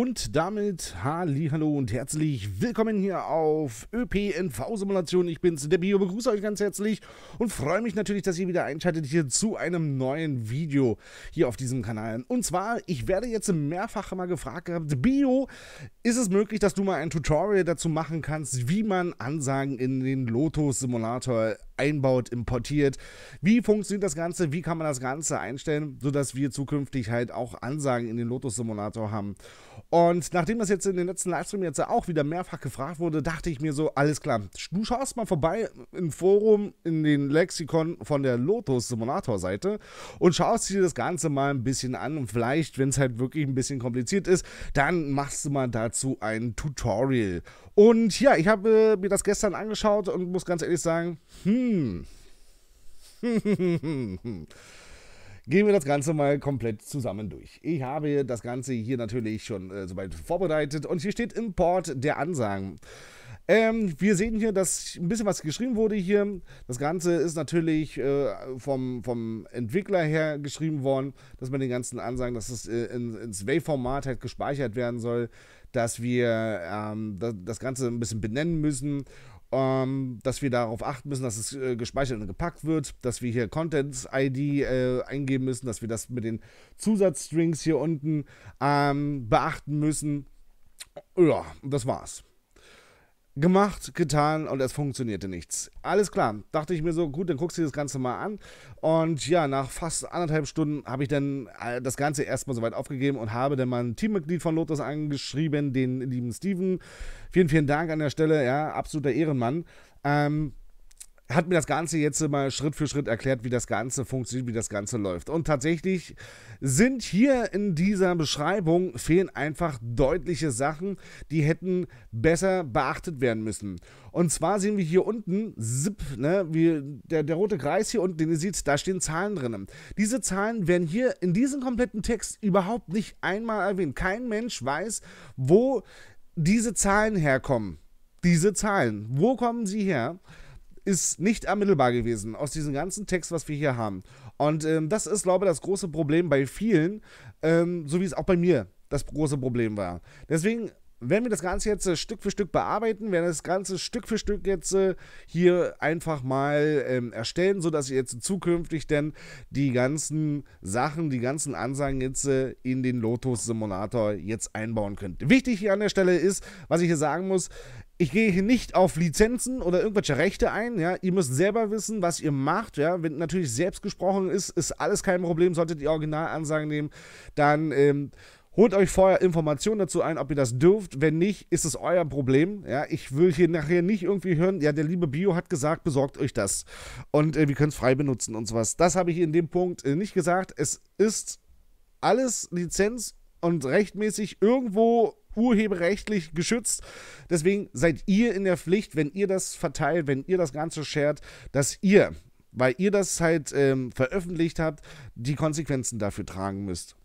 Und damit halli, hallo und herzlich willkommen hier auf ÖPNV-Simulation. Ich bin's, der Bio, begrüße euch ganz herzlich und freue mich natürlich, dass ihr wieder einschaltet hier zu einem neuen Video hier auf diesem Kanal. Und zwar, ich werde jetzt mehrfach mal gefragt gehabt, Bio, ist es möglich, dass du mal ein Tutorial dazu machen kannst, wie man Ansagen in den Lotus-Simulator einbaut, importiert. Wie funktioniert das Ganze? Wie kann man das Ganze einstellen, sodass wir zukünftig halt auch Ansagen in den Lotus Simulator haben? Und nachdem das jetzt in den letzten Livestream jetzt auch wieder mehrfach gefragt wurde, dachte ich mir so, alles klar, du schaust mal vorbei im Forum, in den Lexikon von der Lotus Simulator Seite und schaust dir das Ganze mal ein bisschen an und vielleicht, wenn es halt wirklich ein bisschen kompliziert ist, dann machst du mal dazu ein Tutorial. Und ja, ich habe äh, mir das gestern angeschaut und muss ganz ehrlich sagen, hm, hm. Gehen wir das Ganze mal komplett zusammen durch. Ich habe das Ganze hier natürlich schon äh, soweit vorbereitet und hier steht Import der Ansagen. Ähm, wir sehen hier, dass ein bisschen was geschrieben wurde hier. Das Ganze ist natürlich äh, vom, vom Entwickler her geschrieben worden, dass man den ganzen Ansagen, dass es äh, in, ins wave format halt gespeichert werden soll, dass wir ähm, das Ganze ein bisschen benennen müssen ähm, dass wir darauf achten müssen, dass es äh, gespeichert und gepackt wird, dass wir hier Contents-ID äh, eingeben müssen, dass wir das mit den Zusatzstrings hier unten ähm, beachten müssen. Ja, das war's gemacht, getan und es funktionierte nichts. Alles klar, dachte ich mir so, gut, dann guckst du dir das Ganze mal an. Und ja, nach fast anderthalb Stunden habe ich dann äh, das Ganze erstmal soweit aufgegeben und habe dann mal ein Teammitglied von Lotus angeschrieben, den lieben Steven. Vielen, vielen Dank an der Stelle, ja, absoluter Ehrenmann. Ähm, hat mir das Ganze jetzt mal Schritt für Schritt erklärt, wie das Ganze funktioniert, wie das Ganze läuft. Und tatsächlich sind hier in dieser Beschreibung fehlen einfach deutliche Sachen, die hätten besser beachtet werden müssen. Und zwar sehen wir hier unten, zip, ne, wie der, der rote Kreis hier unten, den ihr seht, da stehen Zahlen drin. Diese Zahlen werden hier in diesem kompletten Text überhaupt nicht einmal erwähnt. Kein Mensch weiß, wo diese Zahlen herkommen. Diese Zahlen, wo kommen sie her? ist nicht ermittelbar gewesen aus diesem ganzen Text, was wir hier haben. Und ähm, das ist, glaube ich, das große Problem bei vielen, ähm, so wie es auch bei mir das große Problem war. Deswegen werden wir das Ganze jetzt äh, Stück für Stück bearbeiten, werden das Ganze Stück für Stück jetzt äh, hier einfach mal ähm, erstellen, sodass ihr jetzt zukünftig denn die ganzen Sachen, die ganzen Ansagen jetzt äh, in den Lotus Simulator jetzt einbauen könnt. Wichtig hier an der Stelle ist, was ich hier sagen muss, ich gehe hier nicht auf Lizenzen oder irgendwelche Rechte ein, ja. Ihr müsst selber wissen, was ihr macht, ja. Wenn natürlich selbst gesprochen ist, ist alles kein Problem. Solltet ihr Originalansagen nehmen, dann ähm, holt euch vorher Informationen dazu ein, ob ihr das dürft. Wenn nicht, ist es euer Problem, ja. Ich will hier nachher nicht irgendwie hören, ja, der liebe Bio hat gesagt, besorgt euch das. Und äh, wir können es frei benutzen und sowas. Das habe ich in dem Punkt äh, nicht gesagt. Es ist alles Lizenz und rechtmäßig irgendwo urheberrechtlich geschützt. Deswegen seid ihr in der Pflicht, wenn ihr das verteilt, wenn ihr das Ganze shared, dass ihr, weil ihr das halt ähm, veröffentlicht habt, die Konsequenzen dafür tragen müsst.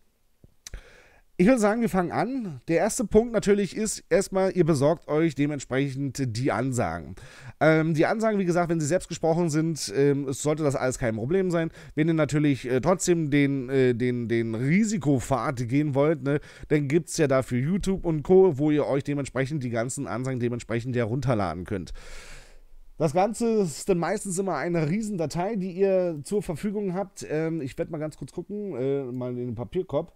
Ich würde sagen, wir fangen an. Der erste Punkt natürlich ist erstmal, ihr besorgt euch dementsprechend die Ansagen. Ähm, die Ansagen, wie gesagt, wenn sie selbst gesprochen sind, ähm, sollte das alles kein Problem sein. Wenn ihr natürlich äh, trotzdem den, äh, den, den Risikopfad gehen wollt, ne, dann gibt es ja dafür YouTube und Co., wo ihr euch dementsprechend die ganzen Ansagen dementsprechend herunterladen könnt. Das Ganze ist dann meistens immer eine Riesendatei, die ihr zur Verfügung habt. Ähm, ich werde mal ganz kurz gucken, äh, mal in den Papierkorb.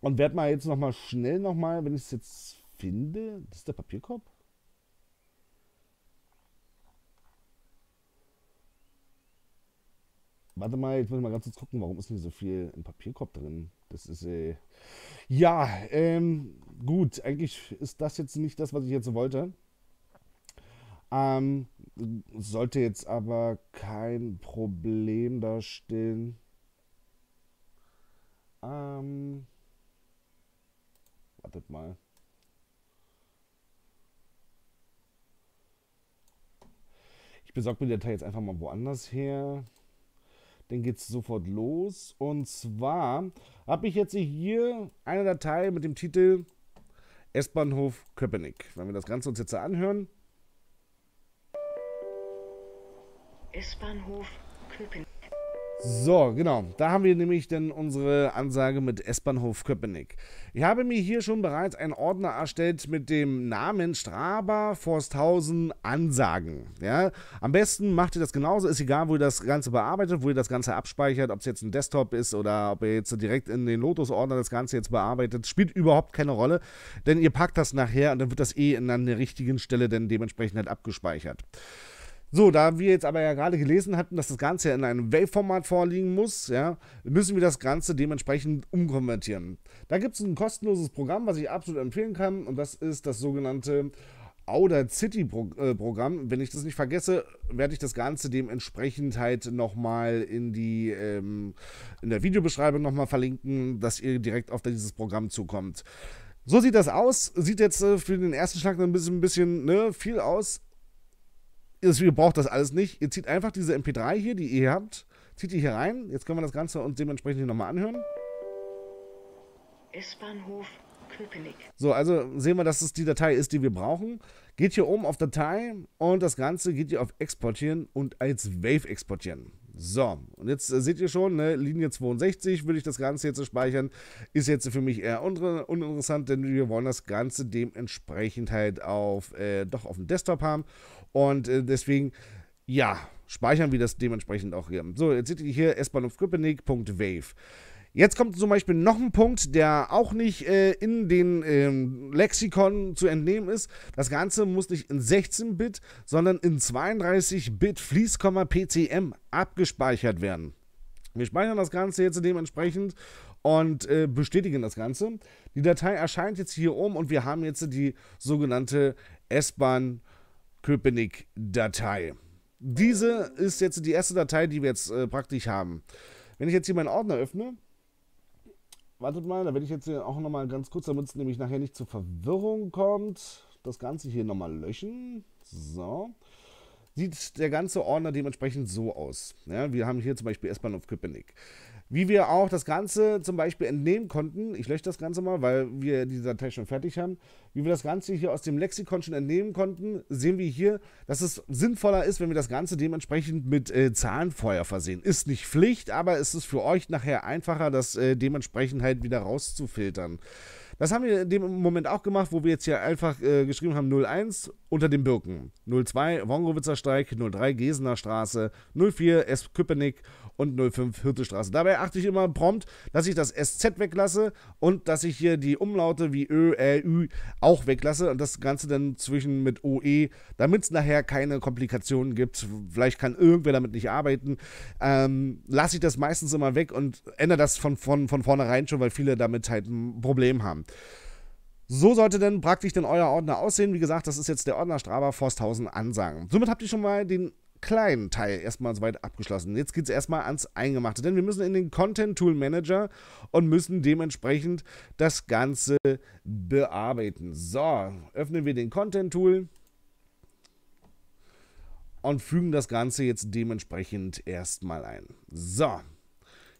Und werde mal jetzt nochmal schnell nochmal, wenn ich es jetzt finde, das ist der Papierkorb? Warte mal, jetzt muss ich mal ganz kurz gucken, warum ist denn hier so viel im Papierkorb drin? Das ist, äh ja, ähm, gut, eigentlich ist das jetzt nicht das, was ich jetzt wollte. Ähm, sollte jetzt aber kein Problem darstellen. Ähm, Wartet mal. Ich besorge mir die Datei jetzt einfach mal woanders her. Dann geht es sofort los. Und zwar habe ich jetzt hier eine Datei mit dem Titel S-Bahnhof Köpenick. Wenn wir das Ganze uns jetzt anhören. S-Bahnhof Köpenick. So, genau. Da haben wir nämlich dann unsere Ansage mit S-Bahnhof Köpenick. Ich habe mir hier schon bereits einen Ordner erstellt mit dem Namen Straber Forsthausen Ansagen. Ja? Am besten macht ihr das genauso. Ist egal, wo ihr das Ganze bearbeitet, wo ihr das Ganze abspeichert, ob es jetzt ein Desktop ist oder ob ihr jetzt direkt in den Lotus-Ordner das Ganze jetzt bearbeitet. Spielt überhaupt keine Rolle, denn ihr packt das nachher und dann wird das eh an der richtigen Stelle dann dementsprechend halt abgespeichert. So, da wir jetzt aber ja gerade gelesen hatten, dass das Ganze ja in einem Wave-Format vorliegen muss, ja, müssen wir das Ganze dementsprechend umkonvertieren. Da gibt es ein kostenloses Programm, was ich absolut empfehlen kann, und das ist das sogenannte Audacity-Programm. Äh, Wenn ich das nicht vergesse, werde ich das Ganze dementsprechend halt nochmal in die ähm, in der Videobeschreibung nochmal verlinken, dass ihr direkt auf dieses Programm zukommt. So sieht das aus. Sieht jetzt äh, für den ersten Schlag ein bisschen, ein bisschen ne, viel aus ihr braucht das alles nicht. Ihr zieht einfach diese MP3 hier, die ihr hier habt, zieht die hier rein. Jetzt können wir das Ganze uns dementsprechend nochmal anhören. S-Bahnhof Köpenick. So, also sehen wir, dass es die Datei ist, die wir brauchen. Geht hier oben auf Datei und das Ganze geht hier auf Exportieren und als Wave exportieren. So, und jetzt äh, seht ihr schon, ne, Linie 62 würde ich das Ganze jetzt speichern. Ist jetzt für mich eher un uninteressant, denn wir wollen das Ganze dementsprechend halt auf, äh, doch auf dem Desktop haben. Und äh, deswegen, ja, speichern wir das dementsprechend auch hier. So, jetzt seht ihr hier S-Bahnhof Köpenick.wave. Jetzt kommt zum Beispiel noch ein Punkt, der auch nicht äh, in den ähm, Lexikon zu entnehmen ist. Das Ganze muss nicht in 16-Bit, sondern in 32-Bit Fließkomma PCM abgespeichert werden. Wir speichern das Ganze jetzt dementsprechend und äh, bestätigen das Ganze. Die Datei erscheint jetzt hier oben und wir haben jetzt die sogenannte S-Bahn Köpenick-Datei. Diese ist jetzt die erste Datei, die wir jetzt äh, praktisch haben. Wenn ich jetzt hier meinen Ordner öffne, wartet mal, da werde ich jetzt hier auch nochmal ganz kurz, damit es nämlich nachher nicht zur Verwirrung kommt, das Ganze hier nochmal löschen. So sieht der ganze Ordner dementsprechend so aus. Ja, wir haben hier zum Beispiel S-Bahnhof Köpenick. Wie wir auch das Ganze zum Beispiel entnehmen konnten, ich lösche das Ganze mal, weil wir diese Datei schon fertig haben, wie wir das Ganze hier aus dem Lexikon schon entnehmen konnten, sehen wir hier, dass es sinnvoller ist, wenn wir das Ganze dementsprechend mit äh, Zahnfeuer versehen. Ist nicht Pflicht, aber es ist für euch nachher einfacher, das äh, dementsprechend halt wieder rauszufiltern. Das haben wir in dem Moment auch gemacht, wo wir jetzt hier einfach äh, geschrieben haben 01 unter den Birken, 02 Wongrowitzer Steig, 03 Gesener Straße, 04 S. Köpenick und 05 Hirtestraße. Dabei achte ich immer prompt, dass ich das SZ weglasse und dass ich hier die Umlaute wie Ö, Ä, Ü auch weglasse und das Ganze dann zwischen mit OE, damit es nachher keine Komplikationen gibt. Vielleicht kann irgendwer damit nicht arbeiten. Ähm, lasse ich das meistens immer weg und ändere das von, von, von vornherein schon, weil viele damit halt ein Problem haben. So sollte denn praktisch denn euer Ordner aussehen. Wie gesagt, das ist jetzt der Ordner Straber Forsthausen Ansagen. Somit habt ihr schon mal den kleinen Teil erstmal soweit abgeschlossen. Jetzt geht es erstmal ans Eingemachte, denn wir müssen in den Content Tool Manager und müssen dementsprechend das Ganze bearbeiten. So, öffnen wir den Content Tool und fügen das Ganze jetzt dementsprechend erstmal ein. So.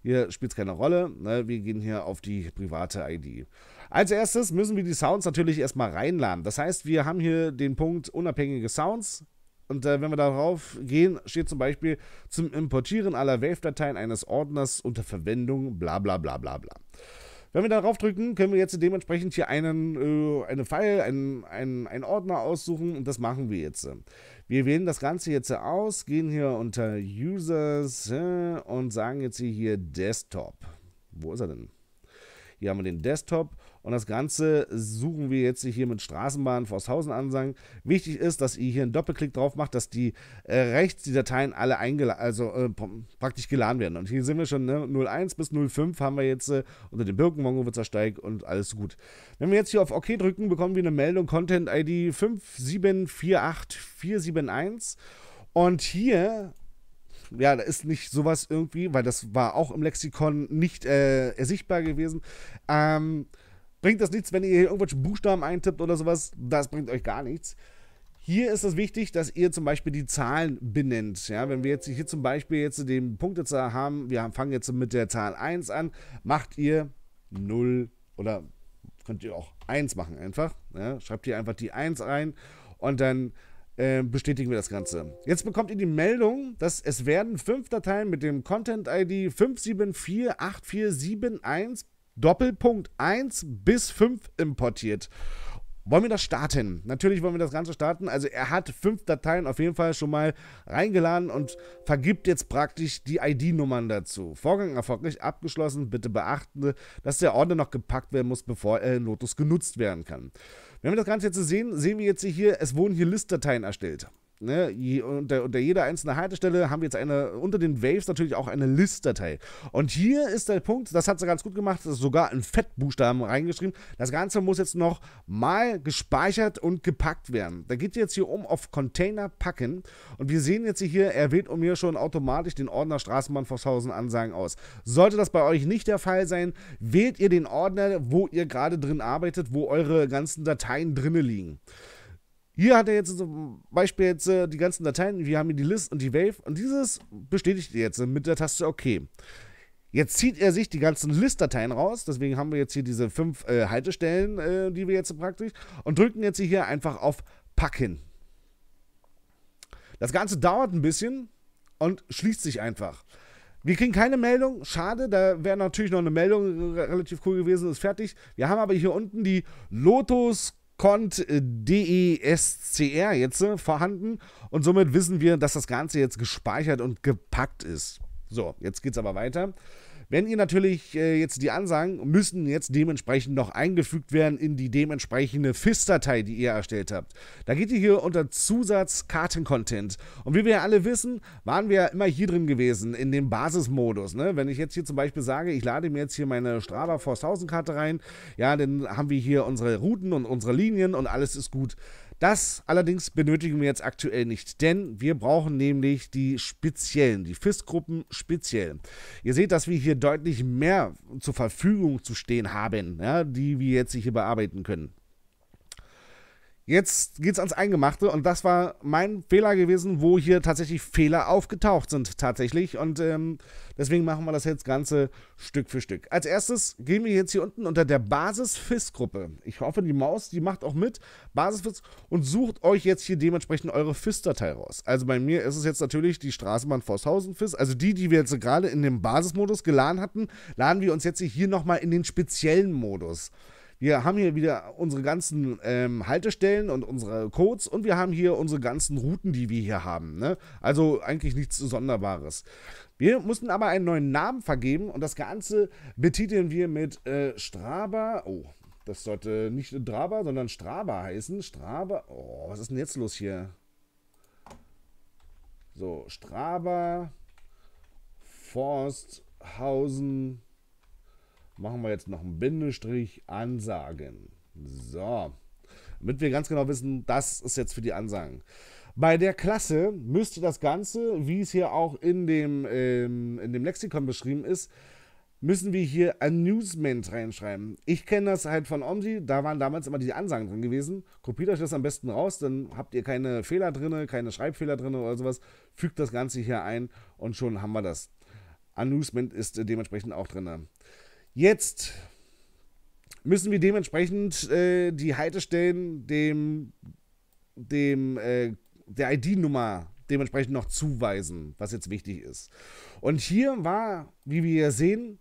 Hier spielt es keine Rolle. Ne? Wir gehen hier auf die private ID. Als erstes müssen wir die Sounds natürlich erstmal reinladen. Das heißt, wir haben hier den Punkt unabhängige Sounds. Und äh, wenn wir darauf gehen, steht zum Beispiel zum Importieren aller Wave-Dateien eines Ordners unter Verwendung, bla bla bla bla bla. Wenn wir darauf drücken, können wir jetzt dementsprechend hier einen, äh, eine File, einen, einen, einen Ordner aussuchen und das machen wir jetzt. Wir wählen das Ganze jetzt aus, gehen hier unter Users äh, und sagen jetzt hier, hier Desktop. Wo ist er denn? Hier haben wir den Desktop und das Ganze suchen wir jetzt hier mit Straßenbahn Forsthausen an. Wichtig ist, dass ihr hier einen Doppelklick drauf macht, dass die äh, rechts die Dateien alle eingeladen, also äh, praktisch geladen werden. Und hier sind wir schon, ne? 01 bis 05 haben wir jetzt äh, unter dem Birkenmongo Steig und alles gut. Wenn wir jetzt hier auf OK drücken, bekommen wir eine Meldung Content ID 5748471. Und hier ja, da ist nicht sowas irgendwie, weil das war auch im Lexikon nicht äh, ersichtbar gewesen. Ähm, Bringt das nichts, wenn ihr hier irgendwelche Buchstaben eintippt oder sowas. Das bringt euch gar nichts. Hier ist es wichtig, dass ihr zum Beispiel die Zahlen benennt. Ja, wenn wir jetzt hier zum Beispiel jetzt den Punktezahl haben, wir fangen jetzt mit der Zahl 1 an, macht ihr 0 oder könnt ihr auch 1 machen einfach. Ja, schreibt hier einfach die 1 ein und dann äh, bestätigen wir das Ganze. Jetzt bekommt ihr die Meldung, dass es werden fünf Dateien mit dem Content-ID 5748471 Doppelpunkt 1 bis 5 importiert. Wollen wir das starten? Natürlich wollen wir das Ganze starten. Also er hat fünf Dateien auf jeden Fall schon mal reingeladen und vergibt jetzt praktisch die ID-Nummern dazu. Vorgang erfolgreich abgeschlossen. Bitte beachten, dass der Ordner noch gepackt werden muss, bevor er in Lotus genutzt werden kann. Wenn wir das Ganze jetzt sehen, sehen wir jetzt hier, es wurden hier Listdateien erstellt. Ne, je, unter, unter, jeder einzelnen Haltestelle haben wir jetzt eine, unter den Waves natürlich auch eine Listdatei. Und hier ist der Punkt, das hat sie ganz gut gemacht, das ist sogar in Fettbuchstaben reingeschrieben. Das Ganze muss jetzt noch mal gespeichert und gepackt werden. Da geht jetzt hier um auf Container packen und wir sehen jetzt hier, er wählt um hier schon automatisch den Ordner Straßenbahn Forshausen Ansagen aus. Sollte das bei euch nicht der Fall sein, wählt ihr den Ordner, wo ihr gerade drin arbeitet, wo eure ganzen Dateien drinne liegen. Hier hat er jetzt zum Beispiel jetzt äh, die ganzen Dateien, wir haben hier die List und die Wave und dieses bestätigt er jetzt mit der Taste OK. Jetzt zieht er sich die ganzen List-Dateien raus, deswegen haben wir jetzt hier diese fünf äh, Haltestellen, äh, die wir jetzt praktisch, und drücken jetzt hier einfach auf Packen. Das Ganze dauert ein bisschen und schließt sich einfach. Wir kriegen keine Meldung, schade, da wäre natürlich noch eine Meldung relativ cool gewesen, ist fertig. Wir haben aber hier unten die Lotus Kont DESCR jetzt ne, vorhanden und somit wissen wir, dass das Ganze jetzt gespeichert und gepackt ist. So, jetzt geht es aber weiter. Wenn ihr natürlich äh, jetzt die Ansagen müssen jetzt dementsprechend noch eingefügt werden in die dementsprechende FIS-Datei, die ihr erstellt habt. Da geht ihr hier unter Zusatz Kartencontent. Und wie wir ja alle wissen, waren wir ja immer hier drin gewesen, in dem Basismodus. Ne? Wenn ich jetzt hier zum Beispiel sage, ich lade mir jetzt hier meine Strava Force 1000 karte rein, ja, dann haben wir hier unsere Routen und unsere Linien und alles ist gut. Das allerdings benötigen wir jetzt aktuell nicht, denn wir brauchen nämlich die speziellen, die FIS-Gruppen speziell. Ihr seht, dass wir hier deutlich mehr zur Verfügung zu stehen haben, ja, die wir jetzt hier bearbeiten können. Jetzt geht's ans Eingemachte und das war mein Fehler gewesen, wo hier tatsächlich Fehler aufgetaucht sind tatsächlich und ähm, deswegen machen wir das jetzt ganze Stück für Stück. Als erstes gehen wir jetzt hier unten unter der Basis-Fist-Gruppe. Ich hoffe, die Maus, die macht auch mit, Basis-Fist und sucht euch jetzt hier dementsprechend eure FIS-Datei raus. Also bei mir ist es jetzt natürlich die Straßenbahn Forsthausen-FIS, also die, die wir jetzt gerade in dem Basismodus geladen hatten, laden wir uns jetzt hier nochmal in den speziellen Modus. Wir haben hier wieder unsere ganzen ähm, Haltestellen und unsere Codes und wir haben hier unsere ganzen Routen, die wir hier haben. Ne? Also eigentlich nichts Sonderbares. Wir mussten aber einen neuen Namen vergeben und das Ganze betiteln wir mit äh, Straba. Oh, das sollte nicht Draba, sondern Straba heißen. Straba. Oh, was ist denn jetzt los hier? So, Straba, Forsthausen, machen wir jetzt noch einen Bindestrich Ansagen. So, damit wir ganz genau wissen, das ist jetzt für die Ansagen. Bei der Klasse müsste das Ganze, wie es hier auch in dem, ähm, in dem Lexikon beschrieben ist, müssen wir hier Amusement reinschreiben. Ich kenne das halt von Omsi, da waren damals immer die Ansagen drin gewesen. Kopiert euch das am besten raus, dann habt ihr keine Fehler drin, keine Schreibfehler drin oder sowas. Fügt das Ganze hier ein und schon haben wir das. Amusement ist äh, dementsprechend auch drin. Jetzt müssen wir dementsprechend äh, die Haltestellen dem, dem, äh, der ID-Nummer dementsprechend noch zuweisen, was jetzt wichtig ist. Und hier war, wie wir sehen,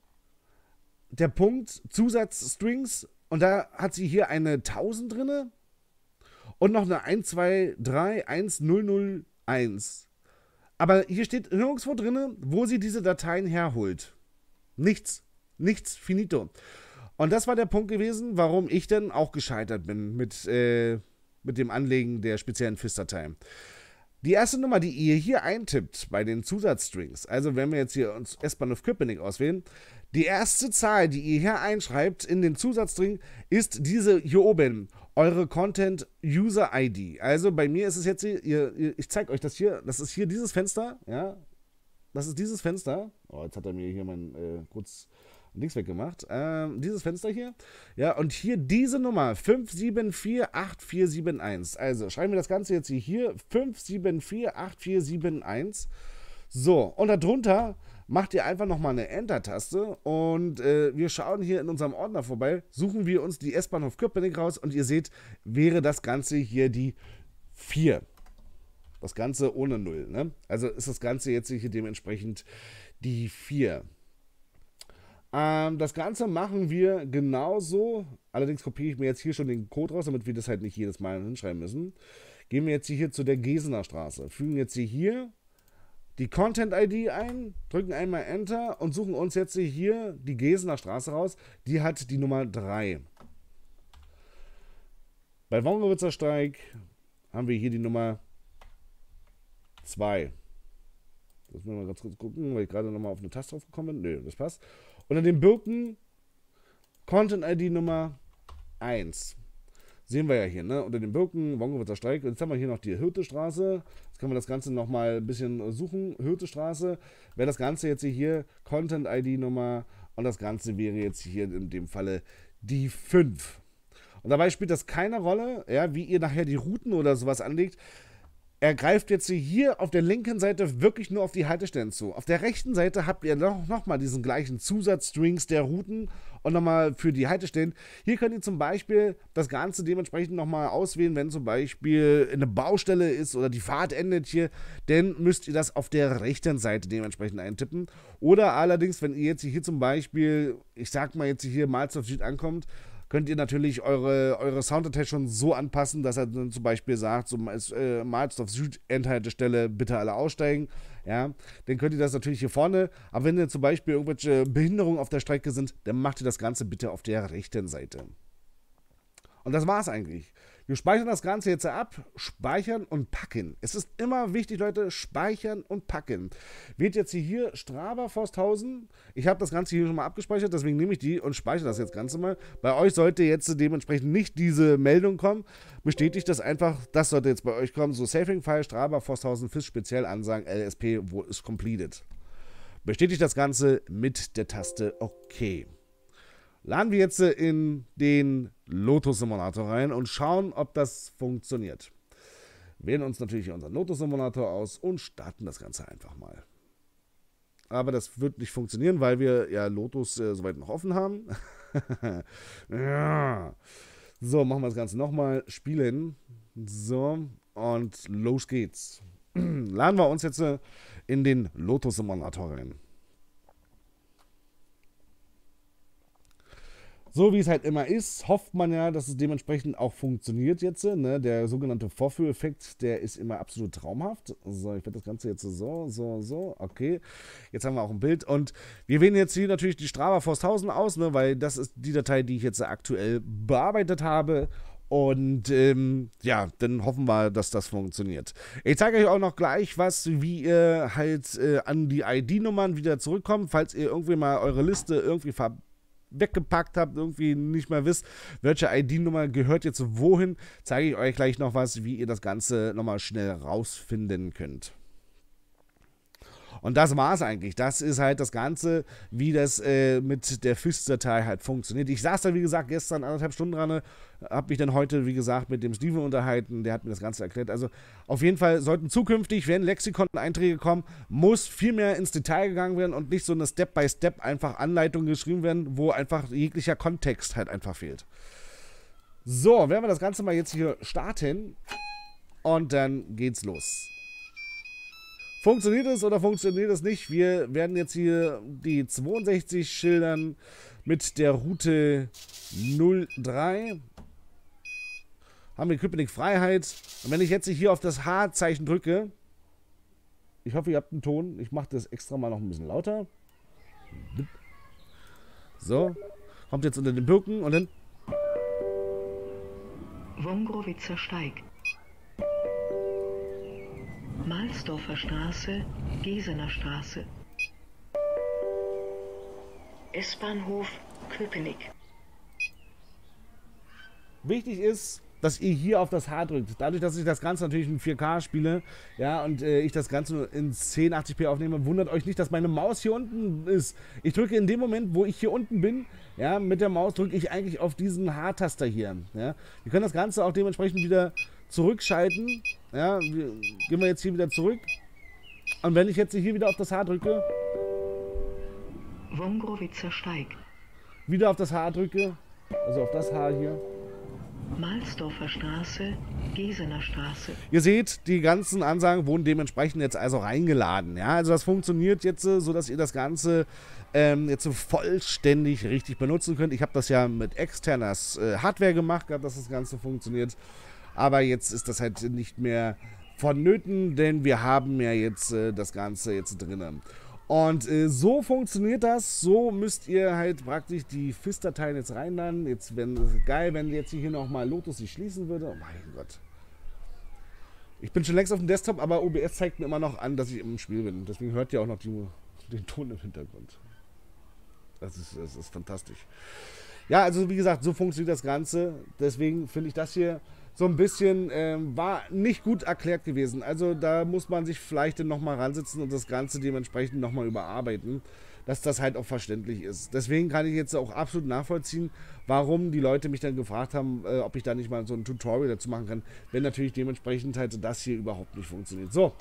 der Punkt Zusatzstrings und da hat sie hier eine 1000 drinne und noch eine 1231001. Aber hier steht nirgendwo drinne, wo sie diese Dateien herholt. Nichts. Nichts, finito. Und das war der Punkt gewesen, warum ich denn auch gescheitert bin mit, äh, mit dem Anlegen der speziellen FIS-Datei. Die erste Nummer, die ihr hier eintippt bei den Zusatzstrings, also wenn wir jetzt hier uns s bahn auf Köpenick auswählen, die erste Zahl, die ihr hier einschreibt in den Zusatzstring, ist diese hier oben, eure Content User ID. Also bei mir ist es jetzt, hier, ich zeige euch das hier, das ist hier dieses Fenster, ja, das ist dieses Fenster. Oh, jetzt hat er mir hier mein äh, kurz Links weggemacht. Ähm, dieses Fenster hier. Ja, und hier diese Nummer. 5748471. Also schreiben wir das Ganze jetzt hier. hier 5748471. So, und darunter macht ihr einfach nochmal eine Enter-Taste und äh, wir schauen hier in unserem Ordner vorbei, suchen wir uns die S-Bahnhof Köpenick raus und ihr seht, wäre das Ganze hier die 4. Das Ganze ohne Null, ne? Also ist das Ganze jetzt hier dementsprechend die 4. Ähm, das Ganze machen wir genauso. Allerdings kopiere ich mir jetzt hier schon den Code raus, damit wir das halt nicht jedes Mal hinschreiben müssen. Gehen wir jetzt hier zu der Gesener Straße. Fügen jetzt hier die Content-ID ein, drücken einmal Enter und suchen uns jetzt hier die Gesener Straße raus. Die hat die Nummer 3. Bei Wongewitzer Streik haben wir hier die Nummer 2. Lass mich mal ganz kurz gucken, weil ich gerade nochmal auf eine Taste drauf gekommen bin. Nö, das passt. Unter den Birken Content-ID Nummer 1. Sehen wir ja hier, ne? Unter den Birken, Wongewitzer Streik. Jetzt haben wir hier noch die Hürtestraße. Jetzt können wir das Ganze nochmal ein bisschen suchen. Hürtestraße wäre das Ganze jetzt hier Content-ID Nummer und das Ganze wäre jetzt hier in dem Falle die 5. Und dabei spielt das keine Rolle, ja, wie ihr nachher die Routen oder sowas anlegt er greift jetzt hier auf der linken Seite wirklich nur auf die Haltestellen zu. Auf der rechten Seite habt ihr noch, noch mal diesen gleichen Zusatzstrings der Routen und nochmal für die Haltestellen. Hier könnt ihr zum Beispiel das Ganze dementsprechend nochmal auswählen, wenn zum Beispiel eine Baustelle ist oder die Fahrt endet hier, dann müsst ihr das auf der rechten Seite dementsprechend eintippen. Oder allerdings, wenn ihr jetzt hier zum Beispiel, ich sag mal jetzt hier Malz auf Süd ankommt, könnt ihr natürlich eure, eure Soundattack schon so anpassen, dass er dann zum Beispiel sagt, so äh, malst auf Südendhaltestelle bitte alle aussteigen. Ja, dann könnt ihr das natürlich hier vorne. Aber wenn ihr zum Beispiel irgendwelche Behinderungen auf der Strecke sind, dann macht ihr das Ganze bitte auf der rechten Seite. Und das war's eigentlich. Wir speichern das Ganze jetzt ab, speichern und packen. Es ist immer wichtig, Leute, speichern und packen. Wird jetzt hier Straber Forsthausen. Ich habe das Ganze hier schon mal abgespeichert, deswegen nehme ich die und speichere das jetzt Ganze mal. Bei euch sollte jetzt dementsprechend nicht diese Meldung kommen. Bestätigt das einfach, das sollte jetzt bei euch kommen. So Saving-File, Straber Forsthausen, FIS speziell ansagen, LSP, wo ist completed. Bestätigt das Ganze mit der Taste OK. Laden wir jetzt äh, in den Lotus-Simulator rein und schauen, ob das funktioniert. Wählen uns natürlich unseren Lotus-Simulator aus und starten das Ganze einfach mal. Aber das wird nicht funktionieren, weil wir ja Lotus äh, soweit noch offen haben. ja. So, machen wir das Ganze nochmal. Spielen. So, und los geht's. Laden wir uns jetzt äh, in den Lotus-Simulator rein. So wie es halt immer ist, hofft man ja, dass es dementsprechend auch funktioniert jetzt. Äh, ne? Der sogenannte Vorführeffekt, der ist immer absolut traumhaft. So, ich werde das Ganze jetzt so, so, so, okay. Jetzt haben wir auch ein Bild und wir wählen jetzt hier natürlich die Strava Forsthausen aus, ne? weil das ist die Datei, die ich jetzt aktuell bearbeitet habe. Und ähm, ja, dann hoffen wir, dass das funktioniert. Ich zeige euch auch noch gleich was, wie ihr halt äh, an die ID-Nummern wieder zurückkommt, falls ihr irgendwie mal eure Liste irgendwie ver weggepackt habt, irgendwie nicht mehr wisst, welche ID-Nummer gehört jetzt wohin, zeige ich euch gleich noch was, wie ihr das Ganze nochmal schnell rausfinden könnt. Und das war es eigentlich. Das ist halt das Ganze, wie das äh, mit der FIS-Datei halt funktioniert. Ich saß da, wie gesagt, gestern anderthalb Stunden dran, habe mich dann heute, wie gesagt, mit dem Steven unterhalten, der hat mir das Ganze erklärt. Also auf jeden Fall sollten zukünftig, wenn Lexikon-Einträge kommen, muss viel mehr ins Detail gegangen werden und nicht so eine Step-by-Step -Step einfach Anleitung geschrieben werden, wo einfach jeglicher Kontext halt einfach fehlt. So, werden wir das Ganze mal jetzt hier starten und dann geht's los. Funktioniert es oder funktioniert es nicht? Wir werden jetzt hier die 62 schildern mit der Route 03. Haben wir Köpenick Freiheit. Und wenn ich jetzt hier auf das H-Zeichen drücke, ich hoffe, ihr habt einen Ton. Ich mache das extra mal noch ein bisschen lauter. So. Kommt jetzt unter den Birken und dann... Wongrowitzer steigt. Mahlsdorfer Straße, Gesener Straße. S-Bahnhof Köpenick. Wichtig ist, dass ihr hier auf das H drückt. Dadurch, dass ich das Ganze natürlich in 4K spiele, ja, und äh, ich das Ganze in 1080p aufnehme, wundert euch nicht, dass meine Maus hier unten ist. Ich drücke in dem Moment, wo ich hier unten bin, ja, mit der Maus drücke ich eigentlich auf diesen H-Taster hier, ja. Wir können das Ganze auch dementsprechend wieder zurückschalten. Ja, wir, gehen wir jetzt hier wieder zurück. Und wenn ich jetzt hier wieder auf das H drücke. Wongrowitzer Steig. Wieder auf das H drücke. Also auf das H hier. Malsdorfer Straße, Gesener Straße. Ihr seht, die ganzen Ansagen wurden dementsprechend jetzt also reingeladen. Ja, also das funktioniert jetzt äh, so, dass ihr das Ganze ähm, jetzt so vollständig richtig benutzen könnt. Ich habe das ja mit externer äh, Hardware gemacht gehabt, dass das Ganze funktioniert. Aber jetzt ist das halt nicht mehr vonnöten, denn wir haben ja jetzt äh, das Ganze jetzt drinnen. Und äh, so funktioniert das. So müsst ihr halt praktisch die FIS-Dateien jetzt reinladen. Jetzt wäre geil, wenn jetzt hier nochmal Lotus sich schließen würde. Oh mein Gott. Ich bin schon längst auf dem Desktop, aber OBS zeigt mir immer noch an, dass ich im Spiel bin. Deswegen hört ihr auch noch die, den Ton im Hintergrund. Das ist, das ist fantastisch. Ja, also wie gesagt, so funktioniert das Ganze. Deswegen finde ich das hier so ein bisschen, äh, war nicht gut erklärt gewesen. Also da muss man sich vielleicht nochmal ransitzen und das Ganze dementsprechend nochmal überarbeiten, dass das halt auch verständlich ist. Deswegen kann ich jetzt auch absolut nachvollziehen, warum die Leute mich dann gefragt haben, äh, ob ich da nicht mal so ein Tutorial dazu machen kann, wenn natürlich dementsprechend halt das hier überhaupt nicht funktioniert. So,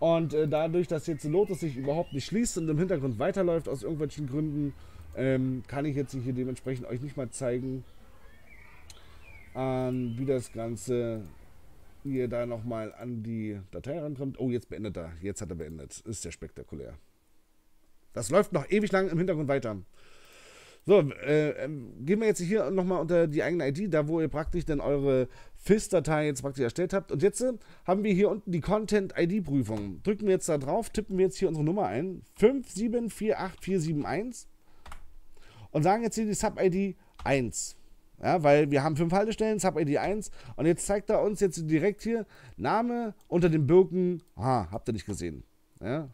und äh, dadurch, dass jetzt Lotus sich überhaupt nicht schließt und im Hintergrund weiterläuft aus irgendwelchen Gründen, ähm, kann ich jetzt hier dementsprechend euch nicht mal zeigen, ähm, wie das Ganze ihr da nochmal an die Datei rankommt. Oh, jetzt beendet er. Jetzt hat er beendet. Ist ja spektakulär. Das läuft noch ewig lang im Hintergrund weiter. So, äh, ähm, gehen wir jetzt hier nochmal unter die eigene ID, da wo ihr praktisch dann eure FIS-Datei jetzt praktisch erstellt habt. Und jetzt äh, haben wir hier unten die Content-ID-Prüfung. Drücken wir jetzt da drauf, tippen wir jetzt hier unsere Nummer ein, 5748471 und sagen jetzt hier die Sub-ID 1. Ja, weil wir haben fünf Haltestellen, Sub-ID 1 und jetzt zeigt er uns jetzt direkt hier Name unter den Birken. Aha, habt ihr nicht gesehen. Ja,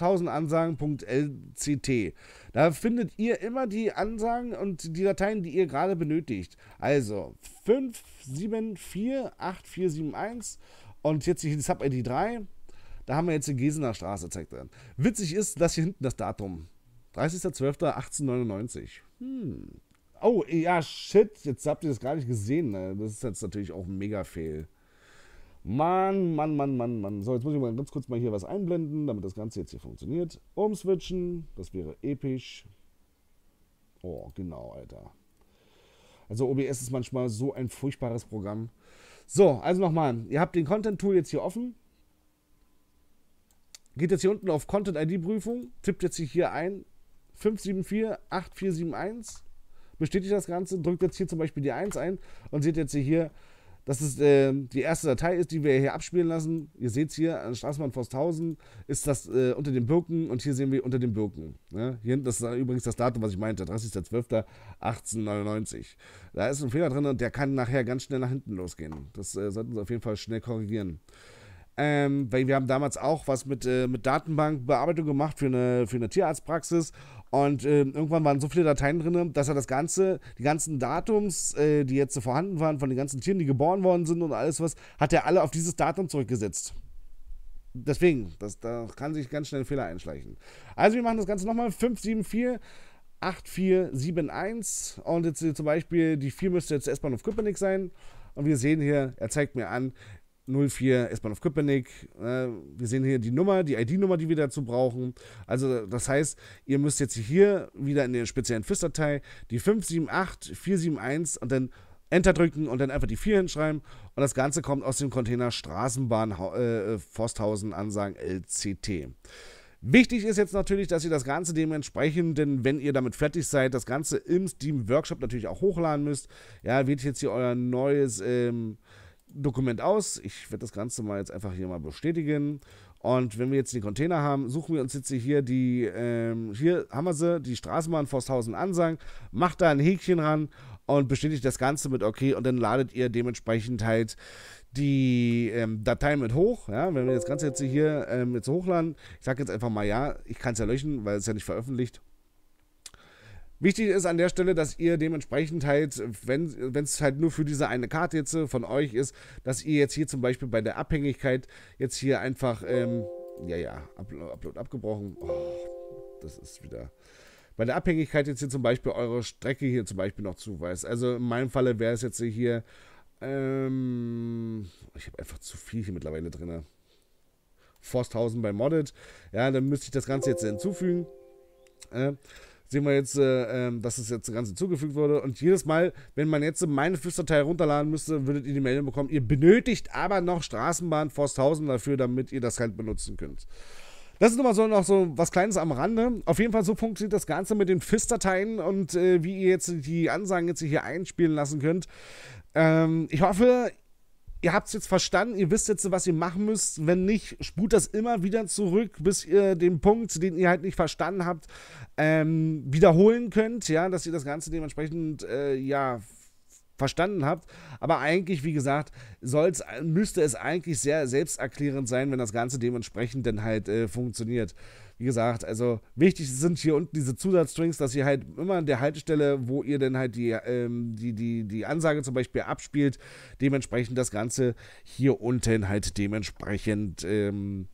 Ansagen.lct. Da findet ihr immer die Ansagen und die Dateien, die ihr gerade benötigt. Also 5748471 und jetzt hier die Sub-ID 3. Da haben wir jetzt die Gesener Straße, zeigt er. Witzig ist, dass hier hinten das Datum. 30.12.1899. Hm. Oh, ja, shit, jetzt habt ihr das gar nicht gesehen. Ne? Das ist jetzt natürlich auch ein Mega-Fail. Mann, Mann, Mann, Mann, Mann. So, jetzt muss ich mal ganz kurz mal hier was einblenden, damit das Ganze jetzt hier funktioniert. Umswitchen, das wäre episch. Oh, genau, Alter. Also OBS ist manchmal so ein furchtbares Programm. So, also nochmal. Ihr habt den Content-Tool jetzt hier offen. Geht jetzt hier unten auf Content-ID-Prüfung. Tippt jetzt hier ein 574 8471 bestätigt das Ganze, drückt jetzt hier zum Beispiel die 1 ein und seht jetzt hier, dass es äh, die erste Datei ist, die wir hier abspielen lassen. Ihr seht es hier an Straßenbahn Forsthausen ist das äh, unter den Birken und hier sehen wir unter den Birken. Ne? Hier hinten, das ist übrigens das Datum, was ich meinte, 30.12.1899. Da ist ein Fehler drin und der kann nachher ganz schnell nach hinten losgehen. Das äh, sollten wir auf jeden Fall schnell korrigieren. Ähm, weil wir haben damals auch was mit, äh, mit Datenbankbearbeitung gemacht für eine, für eine Tierarztpraxis und äh, irgendwann waren so viele Dateien drin, dass er das Ganze, die ganzen Datums, äh, die jetzt so vorhanden waren, von den ganzen Tieren, die geboren worden sind und alles was, hat er alle auf dieses Datum zurückgesetzt. Deswegen, das, da kann sich ganz schnell ein Fehler einschleichen. Also wir machen das Ganze nochmal. 574 8471. Und jetzt äh, zum Beispiel, die 4 müsste jetzt s bahn auf Köpenick sein. Und wir sehen hier, er zeigt mir an, 04 s bahn auf Köpenick. Ne? wir sehen hier die Nummer, die ID-Nummer, die wir dazu brauchen. Also das heißt, ihr müsst jetzt hier wieder in der speziellen FIS-Datei die 578, 471 und dann Enter drücken und dann einfach die 4 hinschreiben. Und das Ganze kommt aus dem Container Straßenbahn äh, Forsthausen Ansagen LCT. Wichtig ist jetzt natürlich, dass ihr das Ganze dementsprechend, denn wenn ihr damit fertig seid, das Ganze im Steam Workshop natürlich auch hochladen müsst. Ja, wird jetzt hier euer neues ähm, Dokument aus. Ich werde das Ganze mal jetzt einfach hier mal bestätigen. Und wenn wir jetzt den Container haben, suchen wir uns jetzt hier die, ähm, hier haben wir sie, die Straßenbahn Forsthausen-Ansang, macht da ein Häkchen ran und bestätigt das Ganze mit OK und dann ladet ihr dementsprechend halt die ähm, Datei mit hoch. Ja, wenn wir das Ganze jetzt hier ähm, jetzt hochladen, ich sage jetzt einfach mal ja, ich kann es ja löschen, weil es ja nicht veröffentlicht Wichtig ist an der Stelle, dass ihr dementsprechend halt, wenn es halt nur für diese eine Karte jetzt äh, von euch ist, dass ihr jetzt hier zum Beispiel bei der Abhängigkeit jetzt hier einfach, ähm, ja, ja, Upload, Upload abgebrochen. Oh, das ist wieder bei der Abhängigkeit jetzt hier zum Beispiel eure Strecke hier zum Beispiel noch zuweist. Also in meinem Falle wäre es jetzt hier, ähm, ich habe einfach zu viel hier mittlerweile drin. Forsthausen bei Modded. Ja, dann müsste ich das Ganze jetzt hinzufügen. Äh, sehen wir jetzt, äh, ähm, dass es jetzt ganz hinzugefügt wurde. Und jedes Mal, wenn man jetzt meine Flüsterteil runterladen müsste, würdet ihr die Meldung bekommen. Ihr benötigt aber noch Straßenbahn Forsthausen dafür, damit ihr das halt benutzen könnt. Das ist nochmal so noch so was Kleines am Rande. Auf jeden Fall so funktioniert das Ganze mit den FIS-Dateien und äh, wie ihr jetzt die Ansagen jetzt hier einspielen lassen könnt. Ähm, ich hoffe, ihr habt es jetzt verstanden, ihr wisst jetzt, was ihr machen müsst. Wenn nicht, sput das immer wieder zurück, bis ihr den Punkt, den ihr halt nicht verstanden habt, ähm, wiederholen könnt, ja, dass ihr das Ganze dementsprechend, äh, ja, verstanden habt. Aber eigentlich, wie gesagt, soll's, müsste es eigentlich sehr selbsterklärend sein, wenn das Ganze dementsprechend dann halt äh, funktioniert wie gesagt, also wichtig sind hier unten diese Zusatzstrings, dass ihr halt immer an der Haltestelle, wo ihr dann halt die, ähm, die, die, die Ansage zum Beispiel abspielt, dementsprechend das Ganze hier unten halt dementsprechend ähm,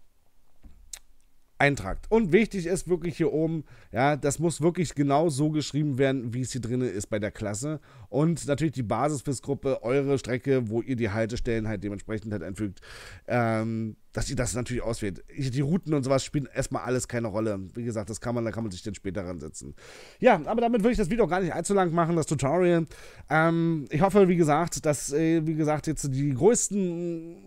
eintragt. Und wichtig ist wirklich hier oben, ja, das muss wirklich genau so geschrieben werden, wie es hier drin ist bei der Klasse. Und natürlich die Basis fürs Gruppe, eure Strecke, wo ihr die Haltestellen halt dementsprechend halt einfügt. Ähm, dass sie das natürlich auswählt. Die Routen und sowas spielen erstmal alles keine Rolle. Wie gesagt, das kann man, da kann man sich dann später ransetzen. Ja, aber damit würde ich das Video gar nicht allzu lang machen, das Tutorial. Ähm, ich hoffe, wie gesagt, dass, äh, wie gesagt, jetzt die größten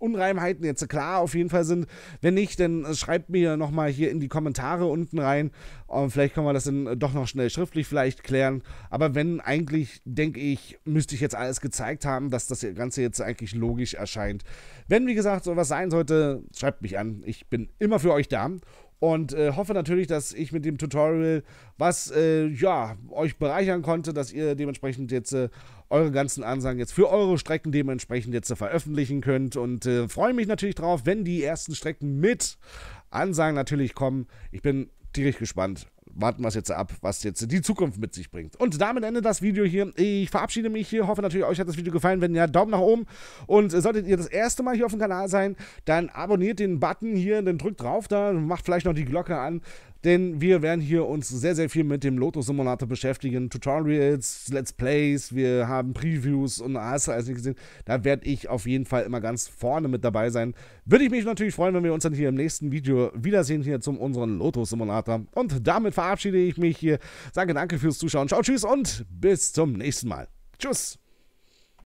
Unreimheiten jetzt klar auf jeden Fall sind. Wenn nicht, dann äh, schreibt mir nochmal hier in die Kommentare unten rein. Und vielleicht können wir das dann äh, doch noch schnell schriftlich vielleicht klären. Aber wenn eigentlich, denke ich, müsste ich jetzt alles gezeigt haben, dass das Ganze jetzt eigentlich logisch erscheint. Wenn, wie gesagt, sowas sein sollte, schreibt mich an. Ich bin immer für euch da und äh, hoffe natürlich, dass ich mit dem Tutorial was äh, ja euch bereichern konnte, dass ihr dementsprechend jetzt äh, eure ganzen Ansagen jetzt für eure Strecken dementsprechend jetzt veröffentlichen könnt und äh, freue mich natürlich drauf, wenn die ersten Strecken mit Ansagen natürlich kommen. Ich bin tierisch gespannt warten wir es jetzt ab, was jetzt die Zukunft mit sich bringt. Und damit endet das Video hier. Ich verabschiede mich hier, hoffe natürlich, euch hat das Video gefallen. Wenn ja, Daumen nach oben. Und solltet ihr das erste Mal hier auf dem Kanal sein, dann abonniert den Button hier, dann drückt drauf da, macht vielleicht noch die Glocke an denn wir werden hier uns sehr, sehr viel mit dem Lotus-Simulator beschäftigen. Tutorials, Let's Plays, wir haben Previews und alles, du alles nicht gesehen. Da werde ich auf jeden Fall immer ganz vorne mit dabei sein. Würde ich mich natürlich freuen, wenn wir uns dann hier im nächsten Video wiedersehen, hier zum unseren Lotus-Simulator. Und damit verabschiede ich mich hier. Sage danke fürs Zuschauen. Ciao, tschüss und bis zum nächsten Mal. Tschüss.